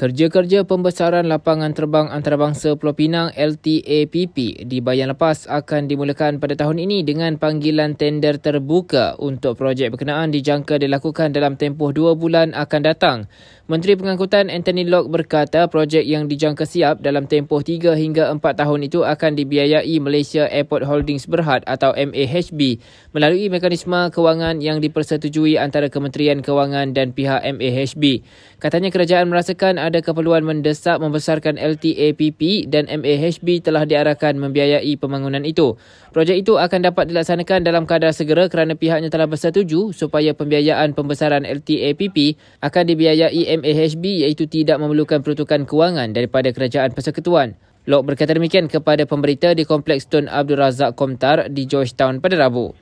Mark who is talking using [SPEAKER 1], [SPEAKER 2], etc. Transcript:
[SPEAKER 1] Kerja-kerja pembesaran lapangan terbang antarabangsa Pulau Pinang LTAPP di Bayan Lepas akan dimulakan pada tahun ini dengan panggilan tender terbuka untuk projek berkenaan dijangka dilakukan dalam tempoh dua bulan akan datang. Menteri Pengangkutan Anthony Locke berkata projek yang dijangka siap dalam tempoh tiga hingga empat tahun itu akan dibiayai Malaysia Airport Holdings Berhad atau MAHB melalui mekanisme kewangan yang dipersetujui antara Kementerian Kewangan dan pihak MAHB. Katanya kerajaan merasakan ada keperluan mendesak membesarkan LTAPP dan MAHB telah diarahkan membiayai pembangunan itu. Projek itu akan dapat dilaksanakan dalam kadar segera kerana pihaknya telah bersetuju supaya pembiayaan pembesaran LTAPP akan dibiayai MAHB iaitu tidak memerlukan peruntukan kewangan daripada Kerajaan Persekutuan. Lok berkata demikian kepada pemberita di Kompleks Tun Abdul Razak Komtar di Georgetown pada Rabu.